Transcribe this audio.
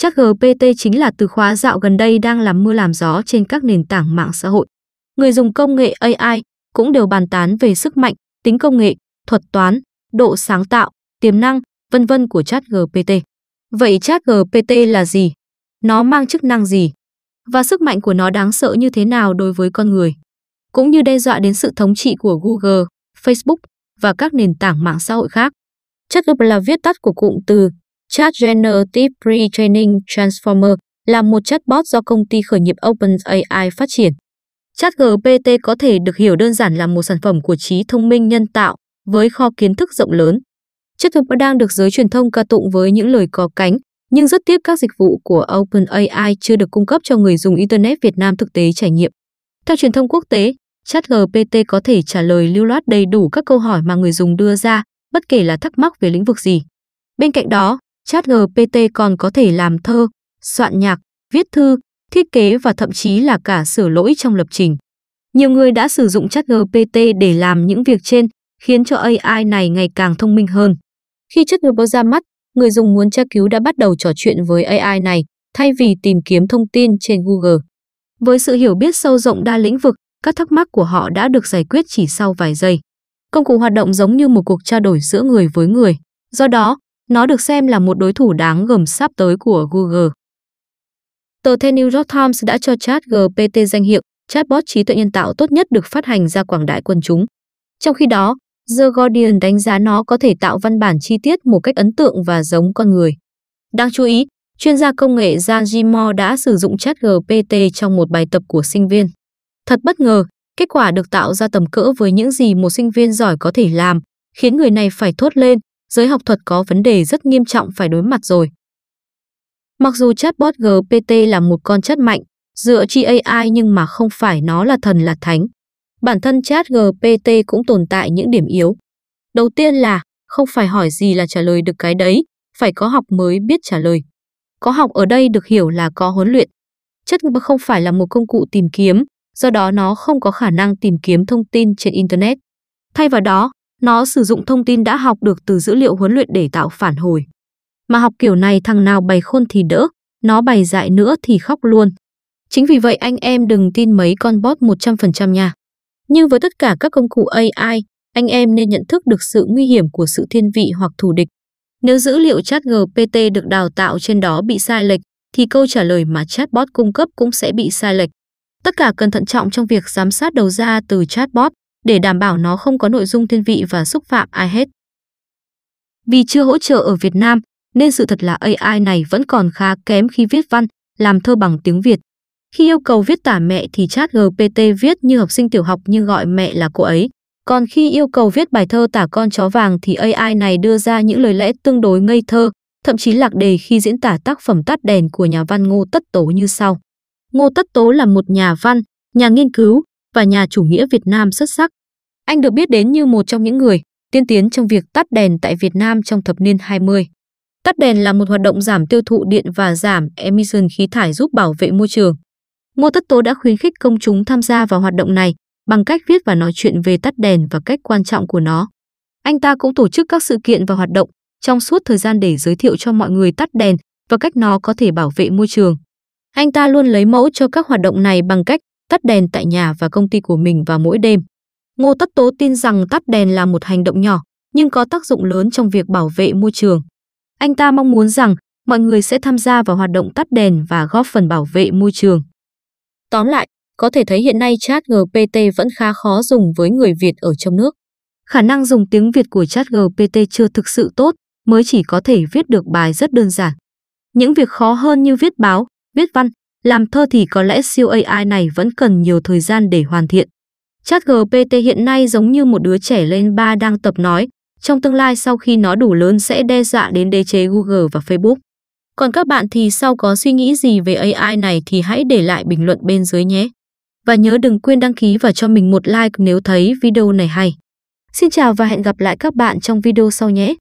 Chắc GPT chính là từ khóa dạo gần đây đang làm mưa làm gió trên các nền tảng mạng xã hội. Người dùng công nghệ AI cũng đều bàn tán về sức mạnh, tính công nghệ, thuật toán, độ sáng tạo, tiềm năng, vân vân của chat GPT. Vậy chat GPT là gì? Nó mang chức năng gì? Và sức mạnh của nó đáng sợ như thế nào đối với con người? Cũng như đe dọa đến sự thống trị của Google, Facebook và các nền tảng mạng xã hội khác. ChatGPT là viết tắt của cụm từ ChatGenerative Pre-Training Transformer là một chatbot do công ty khởi nghiệp OpenAI phát triển. ChatGPT có thể được hiểu đơn giản là một sản phẩm của trí thông minh nhân tạo với kho kiến thức rộng lớn. ChatGPT đang được giới truyền thông ca tụng với những lời có cánh, nhưng rất tiếc các dịch vụ của OpenAI chưa được cung cấp cho người dùng Internet Việt Nam thực tế trải nghiệm. Theo truyền thông quốc tế, ChatGPT có thể trả lời lưu loát đầy đủ các câu hỏi mà người dùng đưa ra, bất kể là thắc mắc về lĩnh vực gì. Bên cạnh đó, Chat GPT còn có thể làm thơ, soạn nhạc, viết thư, thiết kế và thậm chí là cả sửa lỗi trong lập trình. Nhiều người đã sử dụng chat GPT để làm những việc trên, khiến cho AI này ngày càng thông minh hơn. Khi chất GPT ra mắt, người dùng muốn tra cứu đã bắt đầu trò chuyện với AI này, thay vì tìm kiếm thông tin trên Google. Với sự hiểu biết sâu rộng đa lĩnh vực, các thắc mắc của họ đã được giải quyết chỉ sau vài giây. Công cụ hoạt động giống như một cuộc trao đổi giữa người với người. Do đó, nó được xem là một đối thủ đáng gờm sắp tới của Google. Tờ The New York Times đã cho chat GPT danh hiệu chatbot trí tuệ nhân tạo tốt nhất được phát hành ra quảng đại quần chúng. Trong khi đó, The Guardian đánh giá nó có thể tạo văn bản chi tiết một cách ấn tượng và giống con người. Đáng chú ý, chuyên gia công nghệ Jan Gimo đã sử dụng chat GPT trong một bài tập của sinh viên. Thật bất ngờ, kết quả được tạo ra tầm cỡ với những gì một sinh viên giỏi có thể làm, khiến người này phải thốt lên, giới học thuật có vấn đề rất nghiêm trọng phải đối mặt rồi. Mặc dù chatbot GPT là một con chất mạnh, dựa chi AI nhưng mà không phải nó là thần là thánh. Bản thân chat GPT cũng tồn tại những điểm yếu. Đầu tiên là không phải hỏi gì là trả lời được cái đấy, phải có học mới biết trả lời. Có học ở đây được hiểu là có huấn luyện. Chất không phải là một công cụ tìm kiếm, do đó nó không có khả năng tìm kiếm thông tin trên Internet. Thay vào đó, nó sử dụng thông tin đã học được từ dữ liệu huấn luyện để tạo phản hồi. Mà học kiểu này thằng nào bày khôn thì đỡ, nó bày dại nữa thì khóc luôn. Chính vì vậy anh em đừng tin mấy con bot 100% nha. Nhưng với tất cả các công cụ AI, anh em nên nhận thức được sự nguy hiểm của sự thiên vị hoặc thù địch. Nếu dữ liệu chat GPT được đào tạo trên đó bị sai lệch, thì câu trả lời mà chatbot cung cấp cũng sẽ bị sai lệch. Tất cả cần thận trọng trong việc giám sát đầu ra từ chatbot để đảm bảo nó không có nội dung thiên vị và xúc phạm ai hết. Vì chưa hỗ trợ ở Việt Nam, nên sự thật là AI này vẫn còn khá kém khi viết văn, làm thơ bằng tiếng Việt. Khi yêu cầu viết tả mẹ thì chat GPT viết như học sinh tiểu học nhưng gọi mẹ là cô ấy. Còn khi yêu cầu viết bài thơ tả con chó vàng thì AI này đưa ra những lời lẽ tương đối ngây thơ, thậm chí lạc đề khi diễn tả tác phẩm tắt đèn của nhà văn Ngô Tất Tố như sau. Ngô Tất Tố là một nhà văn, nhà nghiên cứu, và nhà chủ nghĩa Việt Nam xuất sắc. Anh được biết đến như một trong những người tiên tiến trong việc tắt đèn tại Việt Nam trong thập niên 20. Tắt đèn là một hoạt động giảm tiêu thụ điện và giảm emission khí thải giúp bảo vệ môi trường. Ngô Tất Tố đã khuyến khích công chúng tham gia vào hoạt động này bằng cách viết và nói chuyện về tắt đèn và cách quan trọng của nó. Anh ta cũng tổ chức các sự kiện và hoạt động trong suốt thời gian để giới thiệu cho mọi người tắt đèn và cách nó có thể bảo vệ môi trường. Anh ta luôn lấy mẫu cho các hoạt động này bằng cách tắt đèn tại nhà và công ty của mình vào mỗi đêm. Ngô Tất Tố tin rằng tắt đèn là một hành động nhỏ, nhưng có tác dụng lớn trong việc bảo vệ môi trường. Anh ta mong muốn rằng mọi người sẽ tham gia vào hoạt động tắt đèn và góp phần bảo vệ môi trường. Tóm lại, có thể thấy hiện nay chat GPT vẫn khá khó dùng với người Việt ở trong nước. Khả năng dùng tiếng Việt của chat GPT chưa thực sự tốt, mới chỉ có thể viết được bài rất đơn giản. Những việc khó hơn như viết báo, viết văn, làm thơ thì có lẽ siêu AI này vẫn cần nhiều thời gian để hoàn thiện. Chat GPT hiện nay giống như một đứa trẻ lên ba đang tập nói, trong tương lai sau khi nó đủ lớn sẽ đe dọa đến đế chế Google và Facebook. Còn các bạn thì sau có suy nghĩ gì về AI này thì hãy để lại bình luận bên dưới nhé. Và nhớ đừng quên đăng ký và cho mình một like nếu thấy video này hay. Xin chào và hẹn gặp lại các bạn trong video sau nhé.